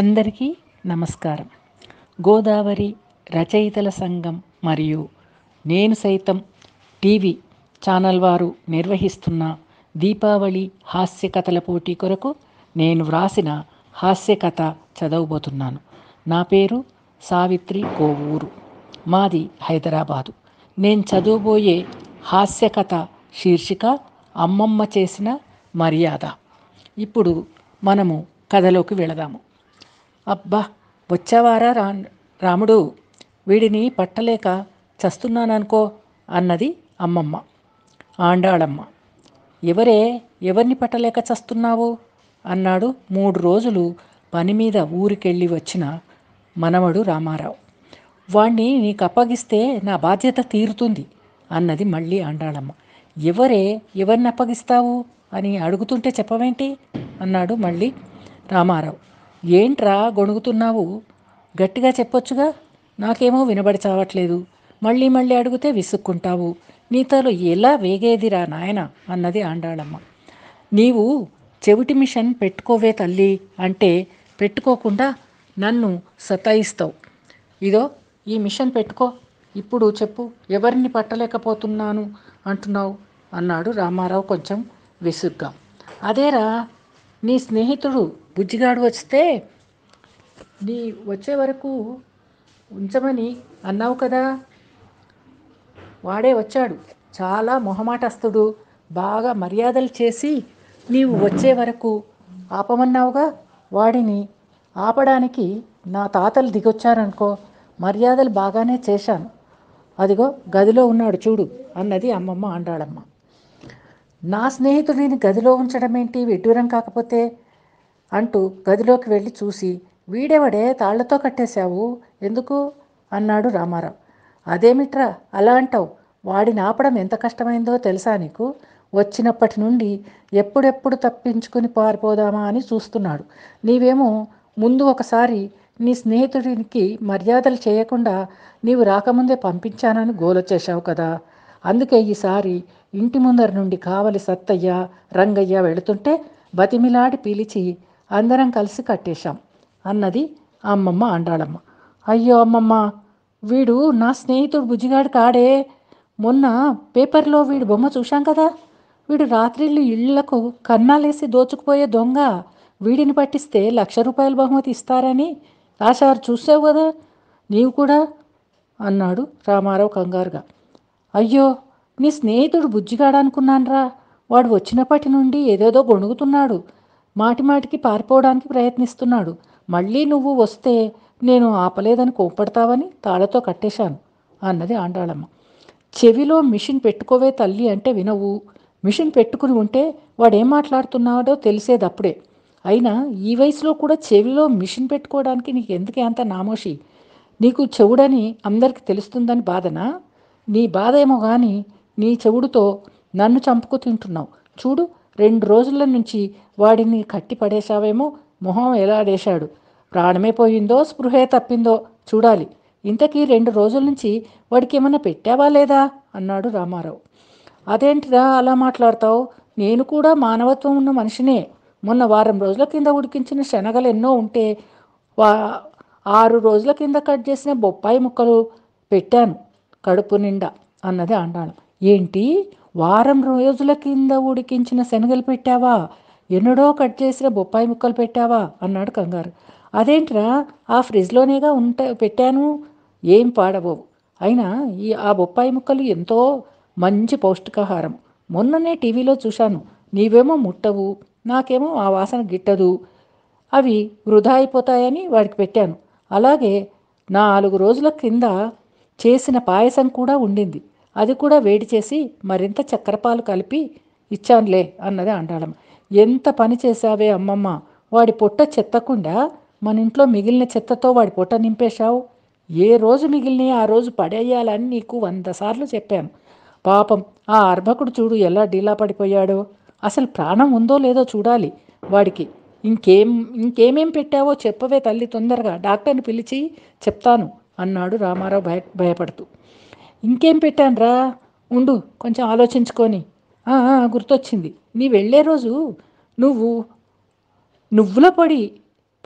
అందరికీ నమస్కారం గోదావరి రచయితల సంఘం మరియు నేను సైతం టీవీ ఛానల్ వారు నిర్వహిస్తున్న దీపావళి హాస్య కథల పోటీ కొరకు నేను వ్రాసిన హాస్య కథ చదవబోతున్నాను నా పేరు సావిత్రి కోవూరు మాది హైదరాబాదు నేను చదువుబోయే హాస్య కథ శీర్షిక అమ్మమ్మ చేసిన మర్యాద ఇప్పుడు మనము కథలోకి వెళదాము అబ్బా వచ్చావారా రా రాముడు వీడిని పట్టలేక చస్తున్నాననుకో అన్నది అమ్మమ్మ ఆండాళమ్మ ఎవరే ఎవరిని పట్టలేక చస్తున్నావు అన్నాడు మూడు రోజులు పని మీద ఊరికెళ్ళి వచ్చిన మనవడు రామారావు వాణ్ణి నీకు అప్పగిస్తే నా బాధ్యత తీరుతుంది అన్నది మళ్ళీ ఆండాళమ్మ ఎవరే ఎవరిని అప్పగిస్తావు అని అడుగుతుంటే చెప్పవేంటి అన్నాడు మళ్ళీ రామారావు ఏంట్రా గొణుగుతున్నావు గట్టిగా చెప్పొచ్చుగా నాకేమో వినబడి చావట్లేదు మళ్ళీ మళ్ళీ అడిగితే విసుక్కుంటావు నీతోలో ఎలా వేగేదిరా నాయన అన్నది ఆండాళమ్మ నీవు చెవిటి మిషన్ పెట్టుకోవే తల్లి అంటే పెట్టుకోకుండా నన్ను సతాయిస్తావు ఇదో ఈ మిషన్ పెట్టుకో ఇప్పుడు చెప్పు ఎవరిని పట్టలేకపోతున్నాను అంటున్నావు అన్నాడు రామారావు కొంచెం విసుగ్గా అదేరా నీ స్నేహితుడు బుజ్జిగాడు వస్తే నీ వచ్చే వరకు ఉంచమని అన్నావు కదా వాడే వచ్చాడు చాలా మొహమాటస్తుడు బాగా మర్యాదలు చేసి నీవు వచ్చే వరకు ఆపమన్నావుగా వాడిని ఆపడానికి నా తాతలు దిగొచ్చారనుకో మర్యాదలు బాగానే చేశాను అదిగో గదిలో ఉన్నాడు చూడు అన్నది అమ్మమ్మ అండాళమ్మ నా స్నేహితుడిని గదిలో ఉంచడమేంటి విడ్డూరం కాకపోతే అంటూ గదిలోకి వెళ్ళి చూసి వీడేవడే తాళ్లతో కట్టేశావు ఎందుకు అన్నాడు రామారావు అదేమిట్రా అలా అంటావు వాడిని ఆపడం ఎంత కష్టమైందో తెలుసా నీకు వచ్చినప్పటి నుండి ఎప్పుడెప్పుడు తప్పించుకుని పారిపోదామా అని చూస్తున్నాడు నీవేమో ముందు ఒకసారి నీ స్నేహితుడికి మర్యాదలు చేయకుండా నీవు రాకముందే పంపించానని గోలొచ్చేశావు కదా అందుకే ఈసారి ఇంటి ముందర నుండి కావలి సత్తయ్య రంగయ్య వెళుతుంటే బతిమిలాడి పిలిచి అందరం కలిసి కట్టేశాం అన్నది అమ్మమ్మ అండాళమ్మ అయ్యో అమ్మమ్మ వీడు నా స్నేహితుడు బుజ్జిగాడు కాడే మొన్న పేపర్లో వీడి బొమ్మ చూశాం కదా వీడు రాత్రిళ్ళు ఇళ్లకు కన్నాలేసి దోచుకుపోయే దొంగ వీడిని పట్టిస్తే లక్ష రూపాయల బహుమతి ఇస్తారని రాశారు చూసావు కదా నీవు కూడా అన్నాడు రామారావు కంగారుగా అయ్యో నీ స్నేహితుడు బుజ్జిగాడనుకున్నాన్రా వాడు వచ్చినప్పటి నుండి ఏదేదో గొణుగుతున్నాడు మాటిమాటికి పారిపోవడానికి ప్రయత్నిస్తున్నాడు మళ్ళీ నువ్వు వస్తే నేను ఆపలేదని కోపడతావని తాళతో కట్టేశాను అన్నది ఆండాళమ్మ చెవిలో మిషన్ పెట్టుకోవే తల్లి అంటే వినవు మిషన్ పెట్టుకుని ఉంటే వాడేం మాట్లాడుతున్నాడో తెలిసేది అప్పుడే అయినా ఈ వయసులో కూడా చెవిలో మిషన్ పెట్టుకోవడానికి నీకు ఎందుకే అంత నామోషి నీకు చెవుడని అందరికీ తెలుస్తుందని బాధనా నీ బాధేమో కానీ నీ చెవుడుతో నన్ను చంపుకు తింటున్నావు చూడు రెండు రోజుల నుంచి వాడిని కట్టి పడేశావేమో మొహం ఎలాడేశాడు ప్రాణమే పోయిందో స్పృహే తప్పిందో చూడాలి ఇంతకీ రెండు రోజుల నుంచి వాడికి ఏమన్నా పెట్టావా లేదా అన్నాడు రామారావు అదేంటిరా అలా మాట్లాడతావు నేను కూడా మానవత్వం ఉన్న మనిషినే మొన్న వారం రోజుల కింద ఉడికించిన శనగలు ఎన్నో ఉంటే వా ఆరు రోజుల కింద కట్ చేసిన బొప్పాయి ముక్కలు పెట్టాను కడుపు నిండా అన్నది అండాళం ఏంటి వారం రోజుల కింద ఉడికించిన శనగలు పెట్టావా ఎన్నడో కట్ చేసిన బొప్పాయి ముక్కలు పెట్టావా అన్నాడు కంగారు అదేంట్రా ఆ ఫ్రిడ్జ్లోనేగా ఉంట పెట్టాను ఏం పాడబోవు అయినా ఈ ఆ బొప్పాయి ముక్కలు ఎంతో మంచి పౌష్టికాహారం మొన్ననే టీవీలో చూశాను నీవేమో ముట్టవు నాకేమో ఆ వాసన గిట్టదు అవి వృధా అయిపోతాయని వాడికి పెట్టాను అలాగే నాలుగు రోజుల కింద చేసిన పాయసం కూడా ఉండింది అది కూడా వేడి చేసి మరింత చక్కెరపాలు కలిపి ఇచ్చానులే అన్నది అండాళం ఎంత పని చేశావే అమ్మమ్మ వాడి పొట్ట చెత్తకుండా మన ఇంట్లో మిగిలిన చెత్తతో వాడి పొట్ట నింపేశావు ఏ రోజు మిగిలిన ఆ రోజు పడేయాలని నీకు వంద సార్లు చెప్పాను పాపం ఆ అర్భకుడు చూడు ఎలా ఢీలా పడిపోయాడో అసలు ప్రాణం ఉందో లేదో చూడాలి వాడికి ఇంకేం ఇంకేమేం పెట్టావో చెప్పవే తల్లి తొందరగా డాక్టర్ని పిలిచి చెప్తాను అన్నాడు రామారావు భయ భయపడుతూ ఇంకేం పెట్టానురా ఉండు కొంచెం ఆలోచించుకొని గుర్తొచ్చింది నీ వెళ్ళే రోజు నువ్వు నువ్వుల పొడి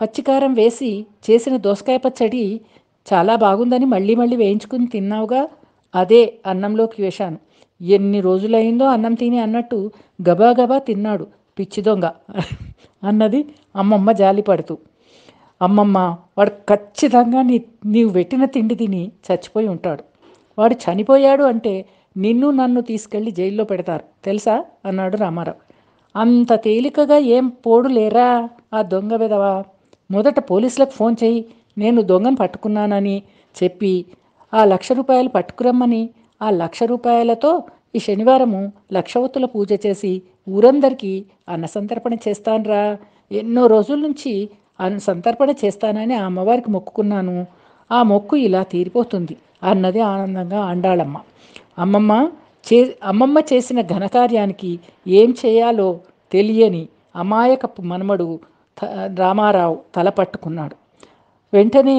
పచ్చికారం వేసి చేసిన దోసకాయ పచ్చడి చాలా బాగుందని మళ్ళీ మళ్ళీ వేయించుకుని తిన్నావుగా అదే అన్నంలోకి వేశాను ఎన్ని రోజులైందో అన్నం తిని అన్నట్టు గబాగబా తిన్నాడు పిచ్చి దొంగ అన్నది అమ్మమ్మ జాలి పడుతూ అమ్మమ్మ వాడు ఖచ్చితంగా నీ నీవు పెట్టిన తిండి తిని చచ్చిపోయి ఉంటాడు వాడు చనిపోయాడు అంటే నిన్ను నన్ను తీసుకెళ్ళి జైల్లో పెడతారు తెలుసా అన్నాడు రామారావు అంత తేలికగా ఏం పోడు లేరా ఆ దొంగ విధవా మొదట పోలీసులకు ఫోన్ చేయి నేను దొంగను పట్టుకున్నానని చెప్పి ఆ లక్ష రూపాయలు పట్టుకురమ్మని ఆ లక్ష రూపాయలతో ఈ శనివారము లక్షవతుల పూజ చేసి ఊరందరికీ అన్నసంతర్పణ సంతర్పణ చేస్తాన్రా ఎన్నో రోజుల నుంచి సంతర్పణ చేస్తానని ఆ అమ్మవారికి మొక్కుకున్నాను ఆ మొక్కు ఇలా తీరిపోతుంది అన్నది ఆనందంగా అండాళమ్మ అమ్మమ్మ చే అమ్మమ్మ చేసిన ఘనకార్యానికి ఏం చేయాలో తెలియని అమాయకపు మనమడు రామారావు తల పట్టుకున్నాడు వెంటనే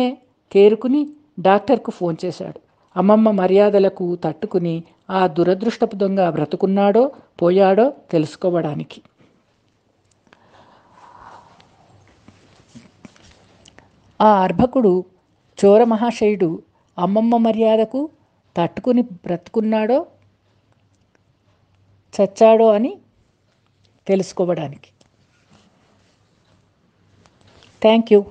తేరుకుని డాక్టర్కు ఫోన్ చేశాడు అమ్మమ్మ మర్యాదలకు తట్టుకుని ఆ దురదృష్టపు దొంగ బ్రతుకున్నాడో పోయాడో తెలుసుకోవడానికి ఆ అర్భకుడు చోరమహాశయుడు అమ్మమ్మ మర్యాదకు తట్టుకుని బ్రతుకున్నాడో చచ్చాడో అని తెలుసుకోవడానికి థ్యాంక్ యూ